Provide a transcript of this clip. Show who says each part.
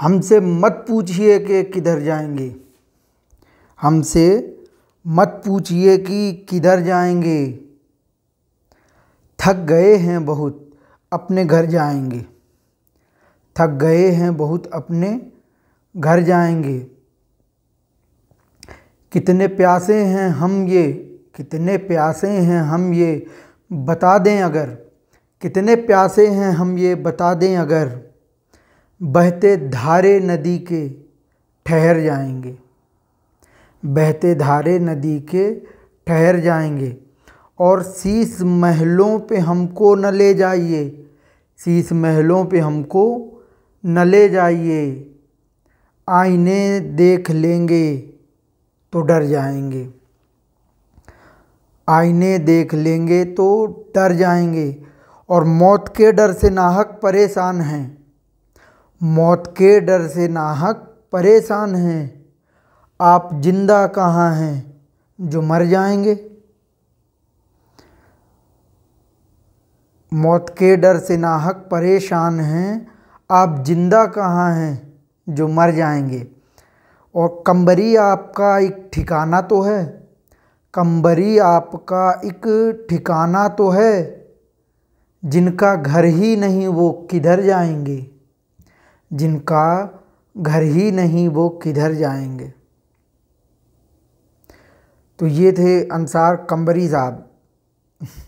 Speaker 1: हमसे मत पूछिए कि किधर जाएंगे हमसे मत पूछिए कि किधर जाएंगे थक गए हैं बहुत अपने घर जाएंगे थक गए हैं बहुत अपने घर जाएंगे कितने प्यासे हैं हम ये कितने प्यासे हैं हम ये बता दें अगर कितने प्यासे हैं हम ये बता दें अगर बहते धारे नदी के ठहर जाएंगे बहते धारे नदी के ठहर जाएंगे और शीस महलों पे हमको न ले जाइए शीश महलों पे हमको न ले जाइए आईने देख लेंगे तो डर जाएंगे आईने देख लेंगे तो डर जाएंगे और मौत के डर से नाहक परेशान हैं मौत के डर से नाहक परेशान हैं आप जिंदा कहाँ हैं जो मर जाएंगे मौत के डर से नाहक परेशान हैं आप जिंदा कहाँ हैं जो मर जाएंगे और कंबरी आपका एक ठिकाना तो है कंबरी आपका एक ठिकाना तो है जिनका घर ही नहीं वो किधर जाएंगे जिनका घर ही नहीं वो किधर जाएंगे तो ये थे अंसार कंबरी साहब